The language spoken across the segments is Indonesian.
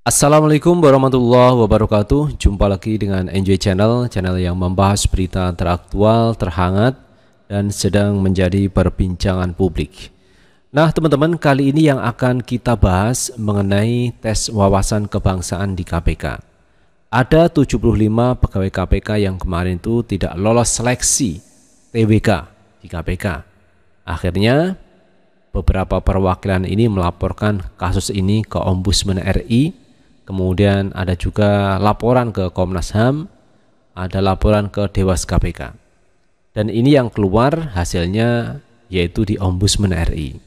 Assalamualaikum warahmatullahi wabarakatuh Jumpa lagi dengan Enjoy Channel Channel yang membahas berita teraktual, terhangat Dan sedang menjadi perbincangan publik Nah teman-teman kali ini yang akan kita bahas Mengenai tes wawasan kebangsaan di KPK Ada 75 pegawai KPK yang kemarin itu tidak lolos seleksi TWK di KPK Akhirnya beberapa perwakilan ini melaporkan kasus ini ke Ombudsman RI Kemudian ada juga laporan ke Komnas HAM, ada laporan ke Dewas KPK. Dan ini yang keluar hasilnya yaitu di Ombudsman RI.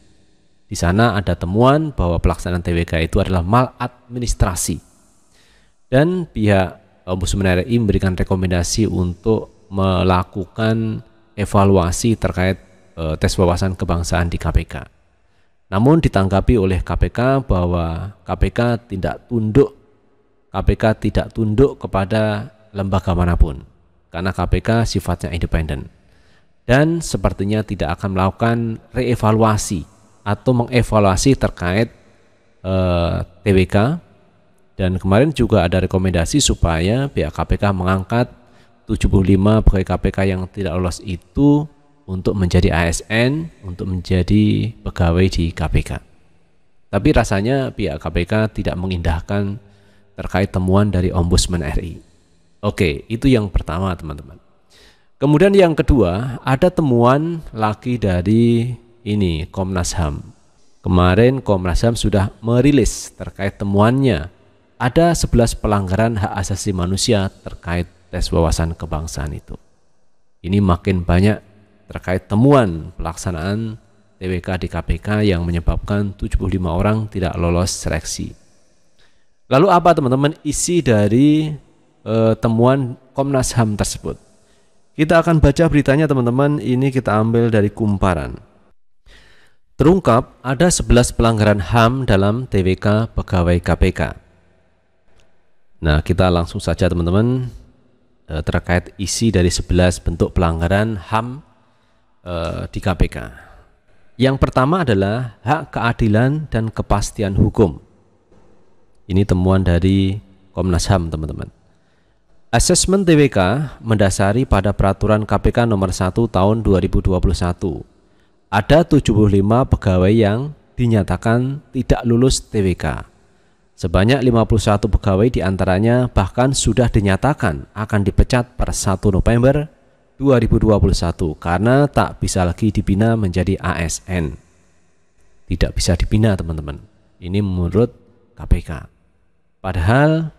Di sana ada temuan bahwa pelaksanaan TWK itu adalah maladministrasi. Dan pihak Ombudsman RI memberikan rekomendasi untuk melakukan evaluasi terkait eh, tes wawasan kebangsaan di KPK. Namun ditanggapi oleh KPK bahwa KPK tidak tunduk KPK tidak tunduk kepada lembaga manapun karena KPK sifatnya independen dan sepertinya tidak akan melakukan reevaluasi atau mengevaluasi terkait eh, TWK dan kemarin juga ada rekomendasi supaya pihak KPK mengangkat 75 pegawai KPK yang tidak lolos itu untuk menjadi ASN, untuk menjadi pegawai di KPK. Tapi rasanya pihak KPK tidak mengindahkan terkait temuan dari Ombudsman RI. Oke, itu yang pertama teman-teman. Kemudian yang kedua, ada temuan lagi dari ini Komnas HAM. Kemarin Komnas HAM sudah merilis terkait temuannya. Ada 11 pelanggaran hak asasi manusia terkait tes wawasan kebangsaan itu. Ini makin banyak terkait temuan pelaksanaan TWK di KPK yang menyebabkan 75 orang tidak lolos seleksi. Lalu apa teman-teman isi dari e, temuan Komnas HAM tersebut? Kita akan baca beritanya teman-teman, ini kita ambil dari kumparan. Terungkap ada 11 pelanggaran HAM dalam TWK pegawai KPK. Nah, kita langsung saja teman-teman eh, terkait isi dari 11 bentuk pelanggaran HAM Eh, di KPK. Yang pertama adalah hak keadilan dan kepastian hukum. Ini temuan dari Komnas HAM, teman-teman. Asesmen TWK mendasari pada peraturan KPK nomor 1 tahun 2021. Ada 75 pegawai yang dinyatakan tidak lulus TWK. Sebanyak 51 pegawai diantaranya bahkan sudah dinyatakan akan dipecat per 1 November 2021 karena tak bisa lagi dibina menjadi ASN. Tidak bisa dibina, teman-teman. Ini menurut KPK. Padahal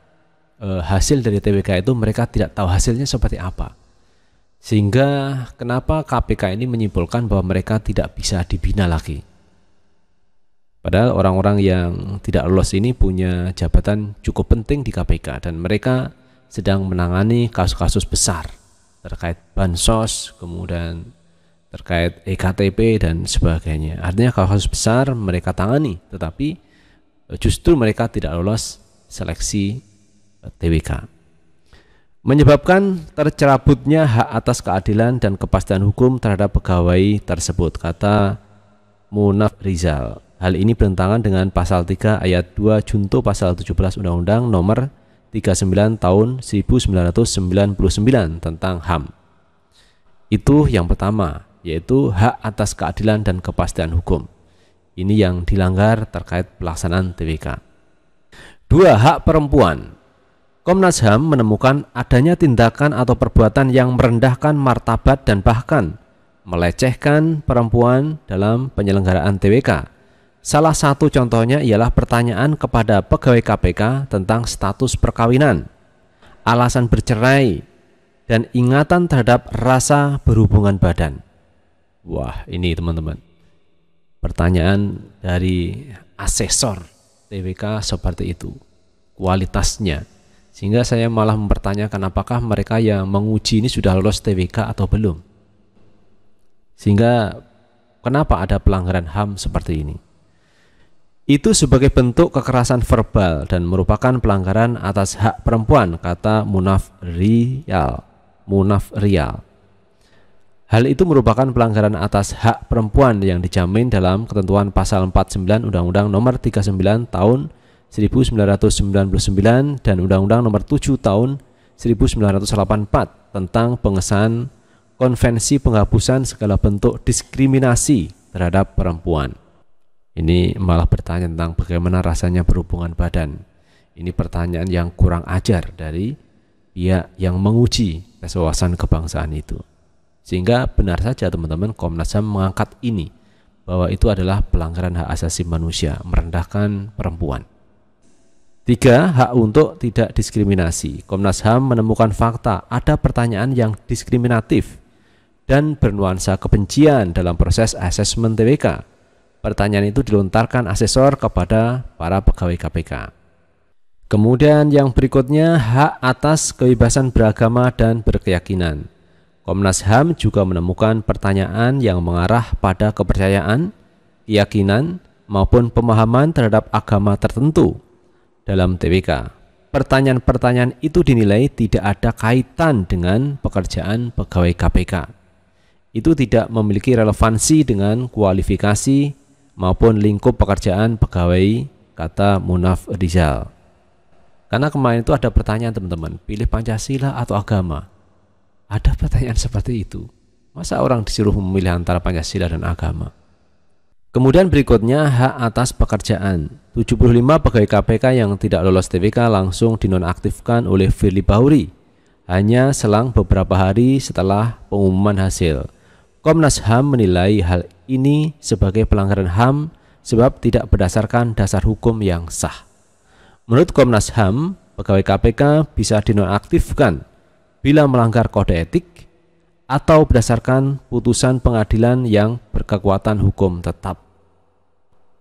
eh, hasil dari TWK itu mereka tidak tahu hasilnya seperti apa. Sehingga kenapa KPK ini menyimpulkan bahwa mereka tidak bisa dibina lagi. Padahal orang-orang yang tidak lolos ini punya jabatan cukup penting di KPK dan mereka sedang menangani kasus-kasus besar terkait bansos, kemudian terkait EKTP dan sebagainya. Artinya kalau kasus besar mereka tangani, tetapi eh, justru mereka tidak lolos seleksi eh, TWK. Menyebabkan tercerabutnya hak atas keadilan dan kepastian hukum terhadap pegawai tersebut, kata Munaf Rizal. Hal ini bertentangan dengan pasal 3 ayat 2 junto pasal 17 Undang-Undang nomor 39 tahun 1999 tentang HAM. Itu yang pertama, yaitu hak atas keadilan dan kepastian hukum. Ini yang dilanggar terkait pelaksanaan TWK. Dua, hak perempuan. Komnas HAM menemukan adanya tindakan atau perbuatan yang merendahkan martabat dan bahkan melecehkan perempuan dalam penyelenggaraan TWK Salah satu contohnya ialah pertanyaan kepada pegawai KPK tentang status perkawinan, alasan bercerai, dan ingatan terhadap rasa berhubungan badan. Wah, ini teman-teman. Pertanyaan dari asesor TWK seperti itu. Kualitasnya. Sehingga saya malah mempertanyakan apakah mereka yang menguji ini sudah lolos TWK atau belum. Sehingga kenapa ada pelanggaran HAM seperti ini? itu sebagai bentuk kekerasan verbal dan merupakan pelanggaran atas hak perempuan, kata Munaf Rial. Munaf Rial. Hal itu merupakan pelanggaran atas hak perempuan yang dijamin dalam ketentuan pasal 49 Undang-Undang Nomor 39 Tahun 1999 dan Undang-Undang Nomor 7 Tahun 1984 tentang pengesahan Konvensi Penghapusan Segala Bentuk Diskriminasi terhadap Perempuan. Ini malah bertanya tentang bagaimana rasanya berhubungan badan. Ini pertanyaan yang kurang ajar dari pihak yang menguji tes kebangsaan itu. Sehingga benar saja teman-teman Komnas HAM mengangkat ini bahwa itu adalah pelanggaran hak asasi manusia, merendahkan perempuan. Tiga, hak untuk tidak diskriminasi. Komnas HAM menemukan fakta ada pertanyaan yang diskriminatif dan bernuansa kebencian dalam proses asesmen TWK Pertanyaan itu dilontarkan asesor kepada para pegawai KPK. Kemudian yang berikutnya hak atas kebebasan beragama dan berkeyakinan. Komnas HAM juga menemukan pertanyaan yang mengarah pada kepercayaan, keyakinan, maupun pemahaman terhadap agama tertentu dalam TWK. Pertanyaan-pertanyaan itu dinilai tidak ada kaitan dengan pekerjaan pegawai KPK. Itu tidak memiliki relevansi dengan kualifikasi maupun lingkup pekerjaan pegawai kata Munaf Rizal. Karena kemarin itu ada pertanyaan teman-teman, pilih Pancasila atau agama? Ada pertanyaan seperti itu. Masa orang disuruh memilih antara Pancasila dan agama? Kemudian berikutnya hak atas pekerjaan. 75 pegawai KPK yang tidak lolos TPK langsung dinonaktifkan oleh Firly Bahuri hanya selang beberapa hari setelah pengumuman hasil. Komnas HAM menilai hal ini sebagai pelanggaran HAM sebab tidak berdasarkan dasar hukum yang sah. Menurut Komnas HAM, pegawai KPK bisa dinonaktifkan bila melanggar kode etik atau berdasarkan putusan pengadilan yang berkekuatan hukum tetap.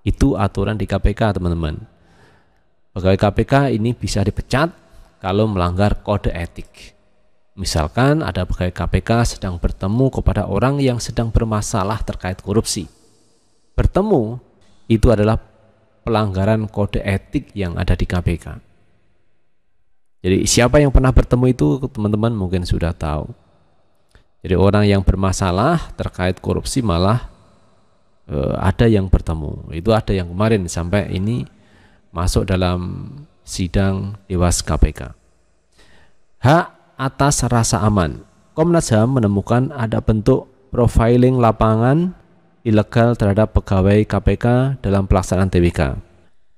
Itu aturan di KPK, teman-teman. Pegawai KPK ini bisa dipecat kalau melanggar kode etik. Misalkan ada pegawai KPK sedang bertemu kepada orang yang sedang bermasalah terkait korupsi. Bertemu itu adalah pelanggaran kode etik yang ada di KPK. Jadi siapa yang pernah bertemu itu teman-teman mungkin sudah tahu. Jadi orang yang bermasalah terkait korupsi malah e, ada yang bertemu. Itu ada yang kemarin sampai ini masuk dalam sidang Dewas KPK. Hak atas rasa aman. Komnas HAM menemukan ada bentuk profiling lapangan ilegal terhadap pegawai KPK dalam pelaksanaan TWK.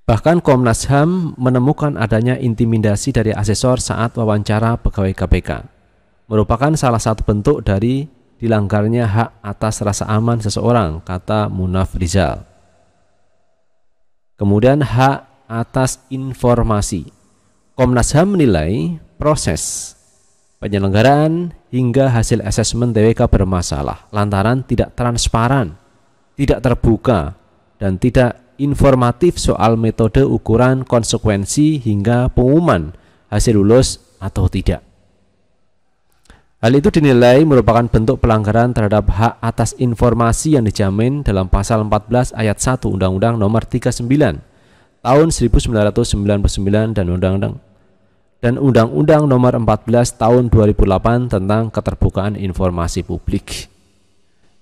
Bahkan Komnas HAM menemukan adanya intimidasi dari asesor saat wawancara pegawai KPK. Merupakan salah satu bentuk dari dilanggarnya hak atas rasa aman seseorang, kata Munaf Rizal. Kemudian hak atas informasi. Komnas HAM menilai proses penyelenggaraan hingga hasil asesmen TWK bermasalah lantaran tidak transparan, tidak terbuka, dan tidak informatif soal metode ukuran konsekuensi hingga pengumuman hasil lulus atau tidak. Hal itu dinilai merupakan bentuk pelanggaran terhadap hak atas informasi yang dijamin dalam pasal 14 ayat 1 Undang-Undang Nomor 39 tahun 1999 dan Undang-Undang dan Undang-Undang Nomor 14 Tahun 2008 tentang Keterbukaan Informasi Publik.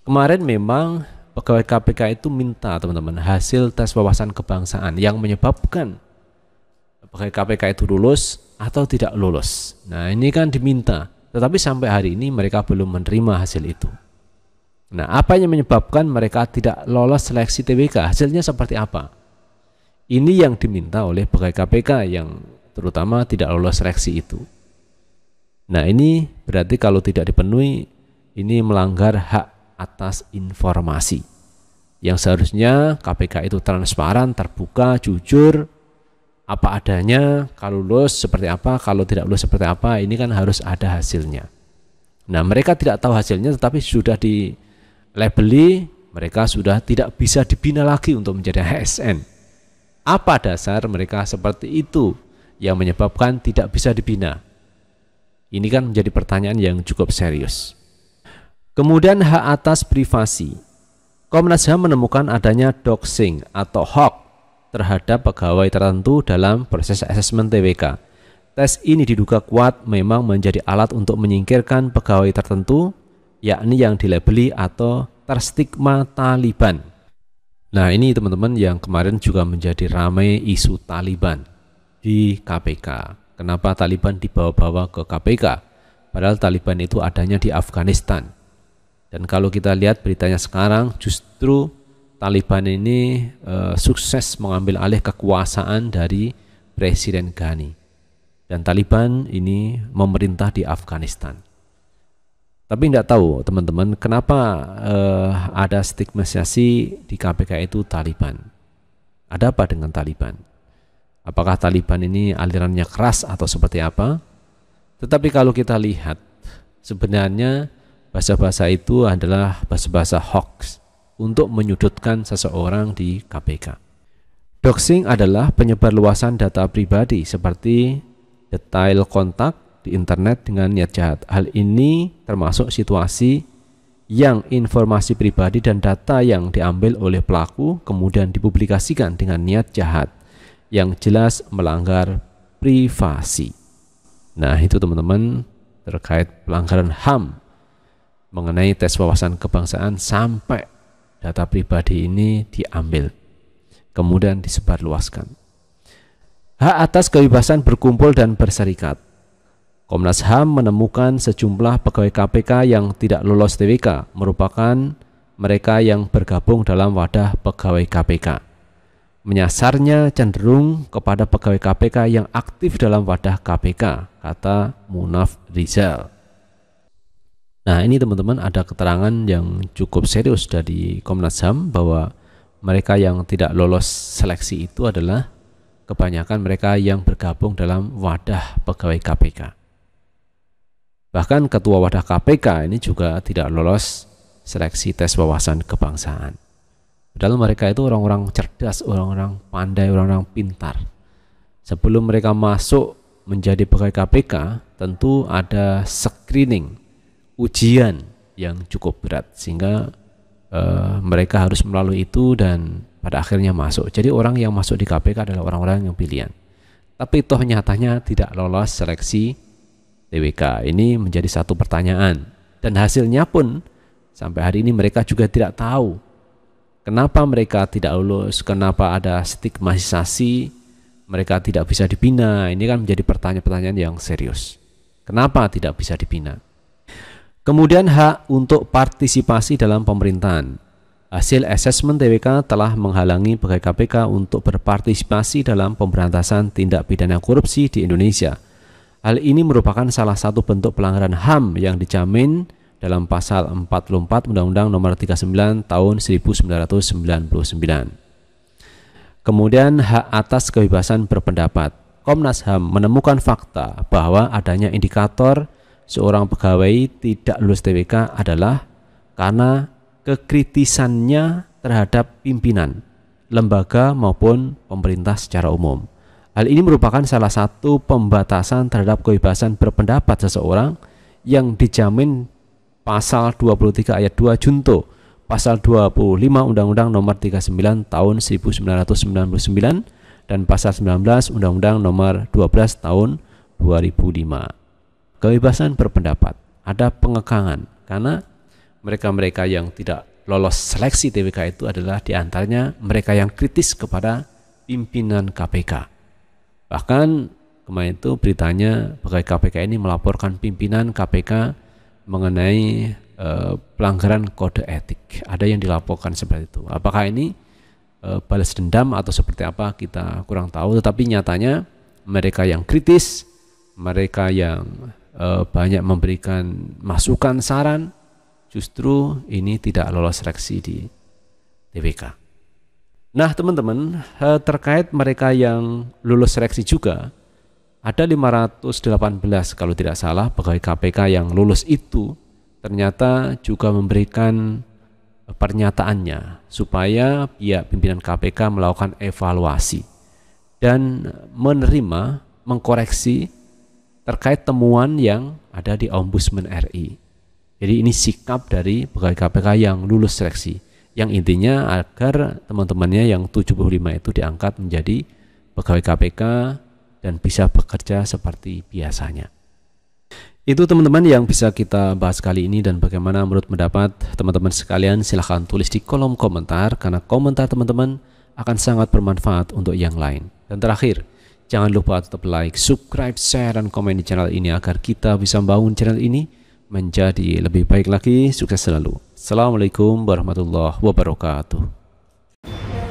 Kemarin memang pegawai KPK itu minta teman-teman hasil tes wawasan kebangsaan yang menyebabkan pegawai KPK itu lulus atau tidak lulus. Nah, ini kan diminta, tetapi sampai hari ini mereka belum menerima hasil itu. Nah, apa yang menyebabkan mereka tidak lolos seleksi TBK? Hasilnya seperti apa? Ini yang diminta oleh pegawai KPK yang terutama tidak lolos seleksi itu. Nah, ini berarti kalau tidak dipenuhi ini melanggar hak atas informasi. Yang seharusnya KPK itu transparan, terbuka, jujur, apa adanya, kalau lulus seperti apa, kalau tidak lulus seperti apa, ini kan harus ada hasilnya. Nah, mereka tidak tahu hasilnya tetapi sudah di labeli, mereka sudah tidak bisa dibina lagi untuk menjadi ASN. Apa dasar mereka seperti itu? yang menyebabkan tidak bisa dibina? Ini kan menjadi pertanyaan yang cukup serius. Kemudian hak atas privasi. Komnas HAM menemukan adanya doxing atau hoax terhadap pegawai tertentu dalam proses asesmen TWK. Tes ini diduga kuat memang menjadi alat untuk menyingkirkan pegawai tertentu, yakni yang dilabeli atau terstigma Taliban. Nah ini teman-teman yang kemarin juga menjadi ramai isu Taliban di KPK. Kenapa Taliban dibawa-bawa ke KPK? Padahal Taliban itu adanya di Afghanistan. Dan kalau kita lihat beritanya sekarang, justru Taliban ini e, sukses mengambil alih kekuasaan dari Presiden Ghani. Dan Taliban ini memerintah di Afghanistan. Tapi tidak tahu teman-teman kenapa eh, ada stigmatisasi di KPK itu Taliban. Ada apa dengan Taliban? apakah Taliban ini alirannya keras atau seperti apa. Tetapi kalau kita lihat, sebenarnya bahasa-bahasa itu adalah bahasa-bahasa hoax untuk menyudutkan seseorang di KPK. Doxing adalah penyebar luasan data pribadi seperti detail kontak di internet dengan niat jahat. Hal ini termasuk situasi yang informasi pribadi dan data yang diambil oleh pelaku kemudian dipublikasikan dengan niat jahat yang jelas melanggar privasi. Nah, itu teman-teman terkait pelanggaran HAM mengenai tes wawasan kebangsaan sampai data pribadi ini diambil kemudian disebarluaskan. Hak atas kebebasan berkumpul dan berserikat. Komnas HAM menemukan sejumlah pegawai KPK yang tidak lolos TWK merupakan mereka yang bergabung dalam wadah pegawai KPK menyasarnya cenderung kepada pegawai KPK yang aktif dalam wadah KPK, kata Munaf Rizal. Nah ini teman-teman ada keterangan yang cukup serius dari Komnas HAM bahwa mereka yang tidak lolos seleksi itu adalah kebanyakan mereka yang bergabung dalam wadah pegawai KPK. Bahkan ketua wadah KPK ini juga tidak lolos seleksi tes wawasan kebangsaan. Padahal mereka itu orang-orang cerdas, orang-orang pandai, orang-orang pintar. Sebelum mereka masuk menjadi pegawai KPK, tentu ada screening, ujian yang cukup berat sehingga uh, mereka harus melalui itu dan pada akhirnya masuk. Jadi orang yang masuk di KPK adalah orang-orang yang pilihan. Tapi toh nyatanya tidak lolos seleksi TWK. Ini menjadi satu pertanyaan dan hasilnya pun sampai hari ini mereka juga tidak tahu Kenapa mereka tidak lulus? Kenapa ada stigmatisasi? Mereka tidak bisa dibina. Ini kan menjadi pertanyaan-pertanyaan yang serius. Kenapa tidak bisa dibina? Kemudian hak untuk partisipasi dalam pemerintahan. Hasil asesmen TWK telah menghalangi pegawai KPK untuk berpartisipasi dalam pemberantasan tindak pidana korupsi di Indonesia. Hal ini merupakan salah satu bentuk pelanggaran HAM yang dijamin dalam pasal 44 Undang-Undang Nomor 39 Tahun 1999. Kemudian hak atas kebebasan berpendapat. Komnas HAM menemukan fakta bahwa adanya indikator seorang pegawai tidak lulus TWK adalah karena kekritisannya terhadap pimpinan, lembaga maupun pemerintah secara umum. Hal ini merupakan salah satu pembatasan terhadap kebebasan berpendapat seseorang yang dijamin pasal 23 ayat 2 junto pasal 25 Undang-Undang Nomor 39 Tahun 1999 dan pasal 19 Undang-Undang Nomor 12 Tahun 2005. Kebebasan berpendapat ada pengekangan karena mereka-mereka yang tidak lolos seleksi TWK itu adalah diantaranya mereka yang kritis kepada pimpinan KPK. Bahkan kemarin itu beritanya pegawai KPK ini melaporkan pimpinan KPK mengenai uh, pelanggaran kode etik. Ada yang dilaporkan seperti itu. Apakah ini uh, balas dendam atau seperti apa kita kurang tahu. Tetapi nyatanya mereka yang kritis, mereka yang uh, banyak memberikan masukan saran, justru ini tidak lolos seleksi di TBK. Nah teman-teman terkait mereka yang lulus seleksi juga ada 518 kalau tidak salah pegawai KPK yang lulus itu ternyata juga memberikan e, pernyataannya supaya pihak pimpinan KPK melakukan evaluasi dan menerima mengkoreksi terkait temuan yang ada di Ombudsman RI. Jadi ini sikap dari pegawai KPK yang lulus seleksi yang intinya agar teman-temannya yang 75 itu diangkat menjadi pegawai KPK dan bisa bekerja seperti biasanya. Itu teman-teman yang bisa kita bahas kali ini dan bagaimana menurut pendapat teman-teman sekalian silahkan tulis di kolom komentar karena komentar teman-teman akan sangat bermanfaat untuk yang lain. Dan terakhir, jangan lupa tetap like, subscribe, share, dan komen di channel ini agar kita bisa membangun channel ini menjadi lebih baik lagi. Sukses selalu. Assalamualaikum warahmatullahi wabarakatuh.